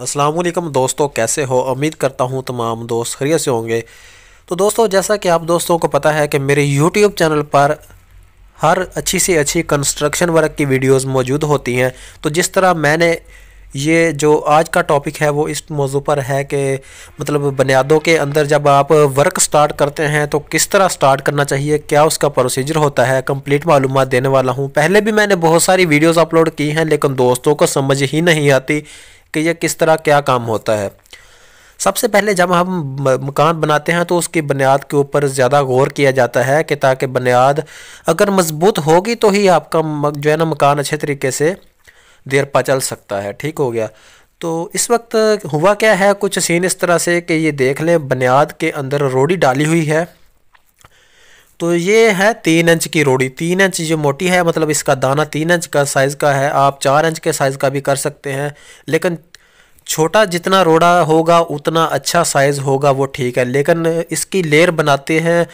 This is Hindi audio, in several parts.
असलम दोस्तों कैसे हो उम्मीद करता हूँ तमाम दोस्त खरीय से होंगे तो दोस्तों जैसा कि आप दोस्तों को पता है कि मेरे YouTube चैनल पर हर अच्छी से अच्छी कंस्ट्रक्शन वर्क की वीडियोस मौजूद होती हैं तो जिस तरह मैंने ये जो आज का टॉपिक है वो इस मौजू पर है कि मतलब बुनियादों के अंदर जब आप वर्क स्टार्ट करते हैं तो किस तरह स्टार्ट करना चाहिए क्या उसका प्रोसीजर होता है कंप्लीट मालूम देने वाला हूँ पहले भी मैंने बहुत सारी वीडियोस अपलोड की हैं लेकिन दोस्तों को समझ ही नहीं आती कि यह किस तरह क्या काम होता है सबसे पहले जब हम मकान बनाते हैं तो उसकी बुनियाद के ऊपर ज़्यादा गौर किया जाता है कि ताकि बुनियाद अगर मजबूत होगी तो ही आपका जो है ना मकान अच्छे तरीके से देर पा चल सकता है ठीक हो गया तो इस वक्त हुआ क्या है कुछ सीन इस तरह से कि ये देख लें बुनियाद के अंदर रोड़ी डाली हुई है तो ये है तीन इंच की रोड़ी तीन इंच जो मोटी है मतलब इसका दाना तीन इंच का साइज़ का है आप चार इंच के साइज़ का भी कर सकते हैं लेकिन छोटा जितना रोड़ा होगा उतना अच्छा साइज़ होगा वो ठीक है लेकिन इसकी लेयर बनाते हैं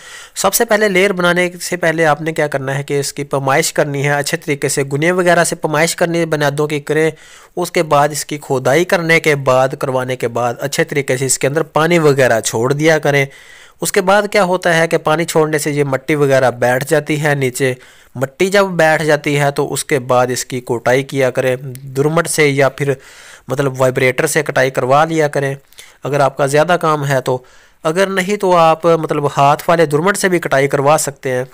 सबसे पहले लेयर बनाने से पहले आपने क्या करना है कि इसकी पमाइश करनी है अच्छे तरीके से गुने वगैरह से पमाइश करनी बुनियादों की करें उसके बाद इसकी खोदाई करने के बाद करवाने के बाद अच्छे तरीके से इसके अंदर पानी वगैरह छोड़ दिया करें उसके बाद क्या होता है कि पानी छोड़ने से ये मट्टी वगैरह बैठ जाती है नीचे मट्टी जब बैठ जाती है तो उसके बाद इसकी कोटाई किया करें दुर्मट से या फिर मतलब वाइब्रेटर से कटाई करवा लिया करें अगर आपका ज़्यादा काम है तो अगर नहीं तो आप मतलब हाथ वाले दुर्मट से भी कटाई करवा सकते हैं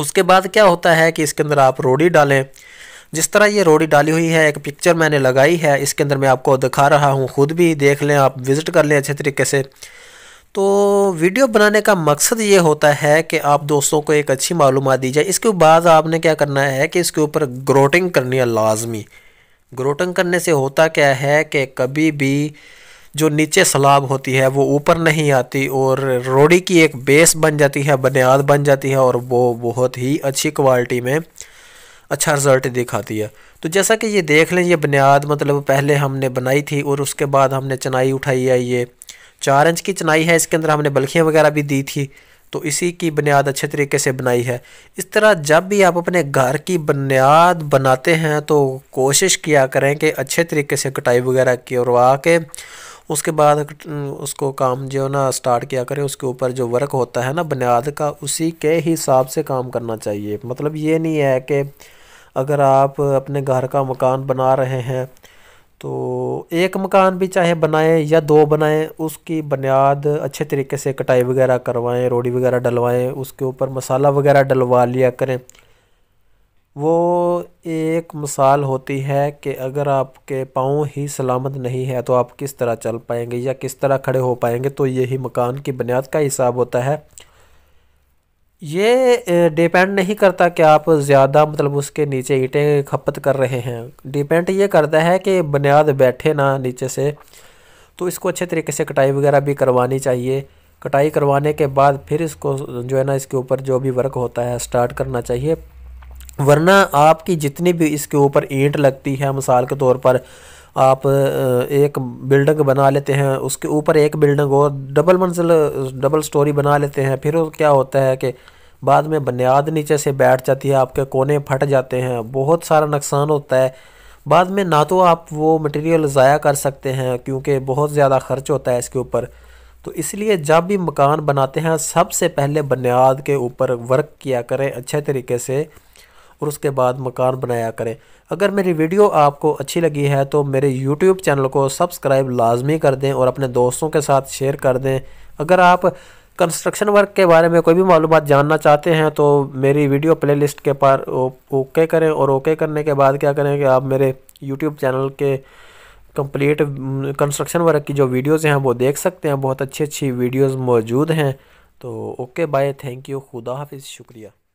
उसके बाद क्या होता है कि इसके अंदर आप रोड़ी डालें जिस तरह ये रोड़ी डाली हुई है एक पिक्चर मैंने लगाई है इसके अंदर मैं आपको दिखा रहा हूँ ख़ुद भी देख लें आप विज़िट कर लें अच्छे तरीके से तो वीडियो बनाने का मकसद ये होता है कि आप दोस्तों को एक अच्छी मालूम दी जाए इसके बाद आपने क्या करना है कि इसके ऊपर ग्रोटिंग करनी है लाजमी ग्रोटिंग करने से होता क्या है कि कभी भी जो नीचे सलाब होती है वो ऊपर नहीं आती और रोड़ी की एक बेस बन जाती है बुनियाद बन जाती है और वो बहुत ही अच्छी क्वालिटी में अच्छा रिज़ल्ट दिखाती है तो जैसा कि ये देख लें ये बुनियाद मतलब पहले हमने बनाई थी और उसके बाद हमने चनाई उठाई है ये चार इंच की चनाई है इसके अंदर हमने बल्खियाँ वगैरह भी दी थी तो इसी की बुनियाद अच्छे तरीके से बनाई है इस तरह जब भी आप अपने घर की बुनियाद बनाते हैं तो कोशिश किया करें कि अच्छे तरीके से कटाई वगैरह की और के उसके बाद उसको काम जो ना स्टार्ट किया करें उसके ऊपर जो वर्क होता है ना बुनियाद का उसी के हिसाब से काम करना चाहिए मतलब ये नहीं है कि अगर आप अपने घर का मकान बना रहे हैं तो एक मकान भी चाहे बनाएं या दो बनाएं उसकी बुनियाद अच्छे तरीके से कटाई वगैरह करवाएं रोड़ी वगैरह डलवाएं उसके ऊपर मसाला वगैरह डलवा लिया करें वो एक मिसाल होती है कि अगर आपके पाँव ही सलामत नहीं है तो आप किस तरह चल पाएंगे या किस तरह खड़े हो पाएंगे तो यही मकान की बुनियाद का हिसाब होता है ये डिपेंड नहीं करता कि आप ज़्यादा मतलब उसके नीचे ईंटें खपत कर रहे हैं डिपेंड ये करता है कि बुनियाद बैठे ना नीचे से तो इसको अच्छे तरीके से कटाई वगैरह भी करवानी चाहिए कटाई करवाने के बाद फिर इसको जो है ना इसके ऊपर जो भी वर्क होता है स्टार्ट करना चाहिए वरना आपकी जितनी भी इसके ऊपर ईंट लगती है मिसाल के तौर पर आप एक बिल्डिंग बना लेते हैं उसके ऊपर एक बिल्डिंग और डबल मंजिल डबल स्टोरी बना लेते हैं फिर क्या होता है कि बाद में बुनियाद नीचे से बैठ जाती है आपके कोने फट जाते हैं बहुत सारा नुकसान होता है बाद में ना तो आप वो मटेरियल ज़ाया कर सकते हैं क्योंकि बहुत ज़्यादा खर्च होता है इसके ऊपर तो इसलिए जब भी मकान बनाते हैं सबसे पहले बुनियाद के ऊपर वर्क किया करें अच्छे तरीके से और उसके बाद मकान बनाया करें अगर मेरी वीडियो आपको अच्छी लगी है तो मेरे यूट्यूब चैनल को सब्सक्राइब लाजमी कर दें और अपने दोस्तों के साथ शेयर कर दें अगर आप कंस्ट्रक्शन वर्क के बारे में कोई भी मालूम जानना चाहते हैं तो मेरी वीडियो प्लेलिस्ट के पार ओके करें और ओके करने के बाद क्या करें कि आप मेरे यूट्यूब चैनल के कंप्लीट कंस्ट्रक्शन वर्क की जो वीडियोस हैं वो देख सकते हैं बहुत अच्छी अच्छी वीडियोस मौजूद हैं तो ओके बाय थैंक यू खुदा हाफिज़ शुक्रिया